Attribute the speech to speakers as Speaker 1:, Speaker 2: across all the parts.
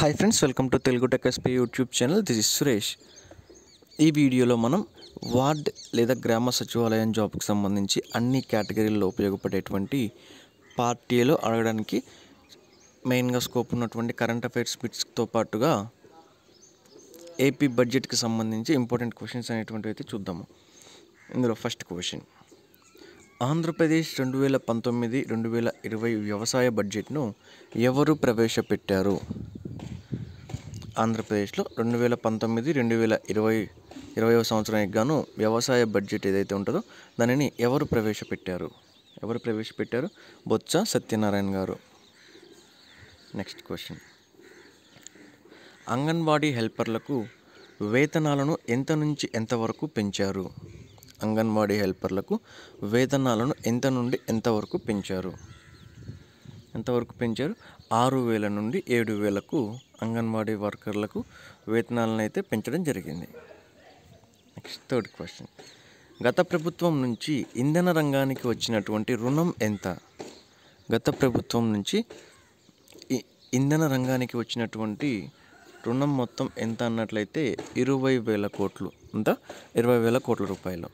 Speaker 1: hi friends welcome to Telugu tech SP YouTube channel this is Suresh ఈ వీడియోలో మనం ward లేదా గ్రామ సచివాలయం జాబ్కి సంబంధించి అన్ని కేటగిరీల్లో ఉపయోగపడేటువంటి పార్టీలో అడగడానికి మెయిన్గా స్కోప్ ఉన్నటువంటి కరెంట్ అఫైర్స్ బిట్స్తో పాటుగా ఏపీ బడ్జెట్కి సంబంధించి ఇంపార్టెంట్ క్వశ్చన్స్ అనేటువంటివి అయితే చూద్దాము ఇందులో ఫస్ట్ క్వశ్చన్ ఆంధ్రప్రదేశ్ రెండు వేల పంతొమ్మిది రెండు వేల ఇరవై వ్యవసాయ బడ్జెట్ను ఎవరు ప్రవేశపెట్టారు ఆంధ్రప్రదేశ్లో రెండు వేల పంతొమ్మిది రెండు వేల ఇరవై ఇరవైవ సంవత్సరానికి గాను వ్యవసాయ బడ్జెట్ ఏదైతే ఉంటుందో దానిని ఎవరు ప్రవేశపెట్టారు ఎవరు ప్రవేశపెట్టారు బొత్స సత్యనారాయణ గారు నెక్స్ట్ క్వశ్చన్ అంగన్వాడీ హెల్పర్లకు వేతనాలను ఎంత నుంచి ఎంతవరకు పెంచారు అంగన్వాడీ హెల్పర్లకు వేతనాలను ఎంత నుండి ఎంతవరకు పెంచారు ఎంతవరకు పెంచారు ఆరు వేల నుండి ఏడు వేలకు అంగన్వాడీ వర్కర్లకు వేతనాలను అయితే పెంచడం జరిగింది నెక్స్ట్ థర్డ్ క్వశ్చన్ గత ప్రభుత్వం నుంచి ఇంధన రంగానికి వచ్చినటువంటి రుణం ఎంత గత ప్రభుత్వం నుంచి ఇంధన రంగానికి వచ్చినటువంటి రుణం మొత్తం ఎంత అన్నట్లయితే ఇరవై వేల కోట్లు అంతా ఇరవై వేల కోట్ల రూపాయలు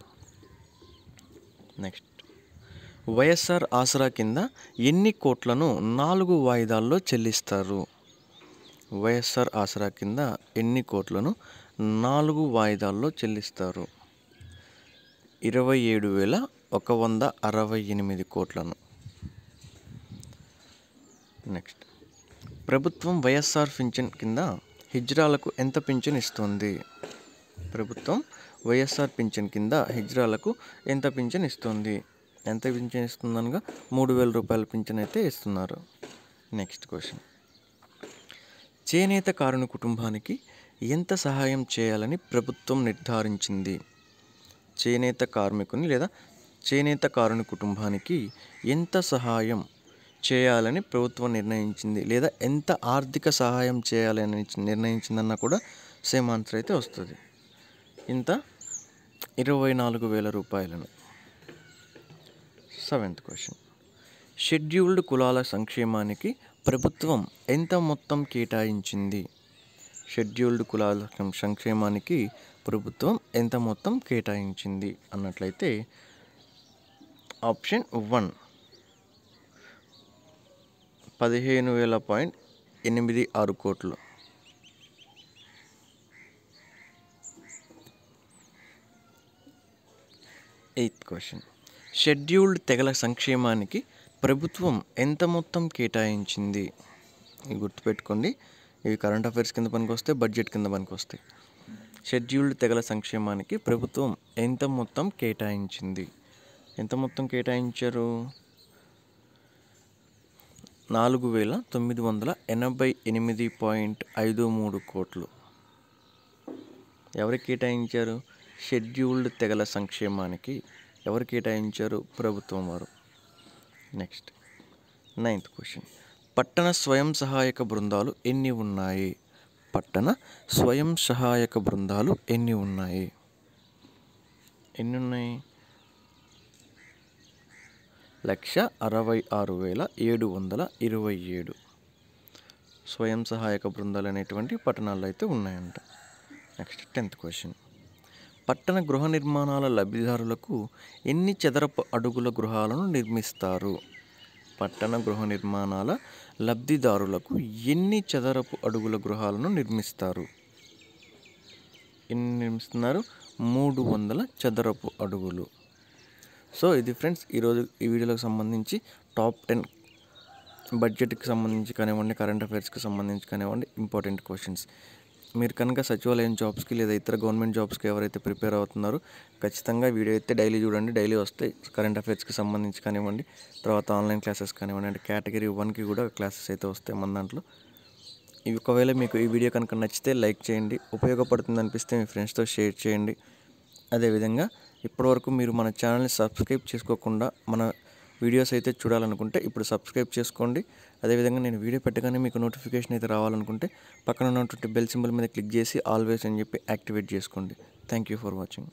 Speaker 1: నెక్స్ట్ వైఎస్ఆర్ ఆసరా కింద ఎన్ని కోట్లను నాలుగు వాయిదాల్లో చెల్లిస్తారు వైఎస్ఆర్ ఆసరా కింద ఎన్ని కోట్లను నాలుగు వాయిదాల్లో చెల్లిస్తారు ఇరవై ఏడు వేల ఒక వంద అరవై ఎనిమిది కోట్లను నెక్స్ట్ ప్రభుత్వం వైఎస్ఆర్ పింఛన్ కింద హిజ్రాలకు ఎంత పింఛన్ ఇస్తుంది ప్రభుత్వం వైఎస్ఆర్ పింఛన్ కింద హిజ్రాలకు ఎంత పింఛన్ ఇస్తుంది ఎంత పింఛన్ ఇస్తుందనగా మూడు వేల రూపాయల పింఛన్ అయితే ఇస్తున్నారు నెక్స్ట్ క్వశ్చన్ చేనేత కారుని కుటుంబానికి ఎంత సహాయం చేయాలని ప్రభుత్వం నిర్ధారించింది చేనేత కార్మికుని లేదా చేనేత కారుని కుటుంబానికి ఎంత సహాయం చేయాలని ప్రభుత్వం నిర్ణయించింది లేదా ఎంత ఆర్థిక సహాయం చేయాలని నిర్ణయించిందన్న కూడా సేమ్ ఆన్సర్ అయితే వస్తుంది ఇంత ఇరవై నాలుగు వేల రూపాయలను సెవెంత్ క్వశ్చన్ షెడ్యూల్డ్ కులాల సంక్షేమానికి ప్రభుత్వం ఎంత మొత్తం కేటాయించింది షెడ్యూల్డ్ కులాల సంక్షేమానికి ప్రభుత్వం ఎంత మొత్తం కేటాయించింది అన్నట్లయితే ఆప్షన్ వన్ పదిహేను వేల పాయింట్ ఎనిమిది ఆరు కోట్లు ఎయిత్ క్వశ్చన్ షెడ్యూల్డ్ తెగల సంక్షేమానికి ప్రభుత్వం ఎంత మొత్తం కేటాయించింది ఇవి గుర్తుపెట్టుకోండి ఇవి కరెంట్ అఫైర్స్ కింద పనికి వస్తే బడ్జెట్ కింద పనికి వస్తాయి షెడ్యూల్డ్ తెగల సంక్షేమానికి ప్రభుత్వం ఎంత మొత్తం కేటాయించింది ఎంత మొత్తం కేటాయించారు నాలుగు వేల తొమ్మిది వందల ఎనభై ఎనిమిది పాయింట్ ఐదు మూడు కోట్లు ఎవరు కేటాయించారు షెడ్యూల్డ్ తెగల సంక్షేమానికి ఎవరు కేటాయించారు ప్రభుత్వం వారు నెక్స్ట్ నైన్త్ క్వశ్చన్ పట్టణ స్వయం సహాయక బృందాలు ఎన్ని ఉన్నాయి పట్టణ స్వయం సహాయక బృందాలు ఎన్ని ఉన్నాయి ఎన్ని ఉన్నాయి లక్ష అరవై ఆరు వేల ఏడు వందల ఇరవై ఏడు స్వయం సహాయక బృందాలు అనేటువంటి పట్టణాల్లో అయితే ఉన్నాయంట నెక్స్ట్ టెన్త్ క్వశ్చన్ పట్టణ గృహ నిర్మాణాల లబ్ధిదారులకు ఎన్ని చదరపు అడుగుల గృహాలను నిర్మిస్తారు పట్టణ గృహ నిర్మాణాల లబ్ధిదారులకు ఎన్ని చదరపు అడుగుల గృహాలను నిర్మిస్తారు ఎన్ని నిర్మిస్తున్నారు మూడు వందల చదరపు అడుగులు సో ఇది ఫ్రెండ్స్ ఈరోజు ఈ వీడియోలకు సంబంధించి టాప్ టెన్ బడ్జెట్కి సంబంధించి కానివ్వండి కరెంట్ అఫైర్స్కి సంబంధించి కానివ్వండి ఇంపార్టెంట్ క్వశ్చన్స్ మీరు కనుక సచివాలయం జాబ్స్కి లేదా ఇతర గవర్నమెంట్ జాబ్స్కి ఎవరైతే ప్రిపేర్ అవుతున్నారో ఖచ్చితంగా వీడియో అయితే డైలీ చూడండి డైలీ వస్తాయి కరెంట్ అఫైర్స్కి సంబంధించి కానివ్వండి తర్వాత ఆన్లైన్ క్లాసెస్ కానివ్వండి అంటే కేటగిరీ వన్కి కూడా క్లాసెస్ అయితే వస్తాయి మన దాంట్లో ఒకవేళ మీకు ఈ వీడియో కనుక నచ్చితే లైక్ చేయండి ఉపయోగపడుతుంది అనిపిస్తే మీ ఫ్రెండ్స్తో షేర్ చేయండి అదేవిధంగా ఇప్పటివరకు మీరు మన ఛానల్ని సబ్స్క్రైబ్ చేసుకోకుండా మన వీడియోస్ అయితే చూడాలనుకుంటే ఇప్పుడు సబ్స్క్రైబ్ చేసుకోండి అదేవిధంగా నేను వీడియో పెట్టగానే మీకు నోటిఫికేషన్ అయితే రావాలనుకుంటే పక్కన ఉన్నటువంటి బెల్ సింబల్ మీద క్లిక్ చేసి ఆల్వేస్ అని చెప్పి యాక్టివేట్ చేసుకోండి థ్యాంక్ ఫర్ వాచింగ్